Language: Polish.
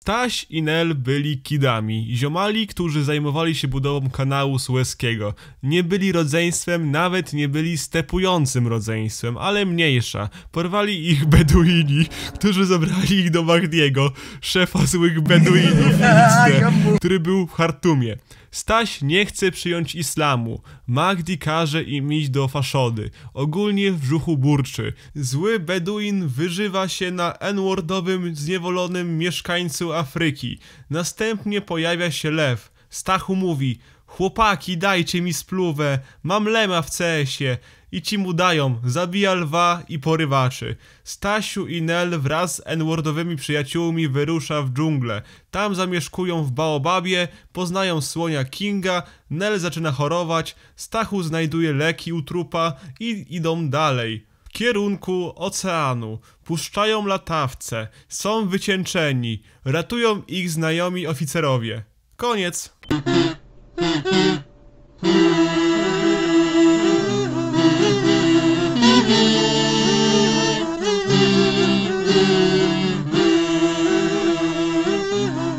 Staś i Nel byli kidami, ziomali, którzy zajmowali się budową kanału sueskiego. Nie byli rodzeństwem, nawet nie byli stepującym rodzeństwem, ale mniejsza. Porwali ich Beduini, którzy zabrali ich do Mahdiego, szefa złych Beduinów, który był w Hartumie. Staś nie chce przyjąć islamu. Magdi każe im iść do faszody. Ogólnie w brzuchu burczy. Zły Beduin wyżywa się na n-wordowym zniewolonym mieszkańcu Afryki. Następnie pojawia się lew. Stachu mówi Chłopaki, dajcie mi spluwę, mam lema w CS-ie i ci mu dają. Zabija lwa i porywaczy. Stasiu i Nel wraz z N-wordowymi przyjaciółmi wyrusza w dżunglę. Tam zamieszkują w Baobabie, poznają słonia Kinga, Nel zaczyna chorować, Stachu znajduje leki u trupa i idą dalej. W kierunku oceanu. Puszczają latawce, są wycięczeni, ratują ich znajomi oficerowie. Koniec.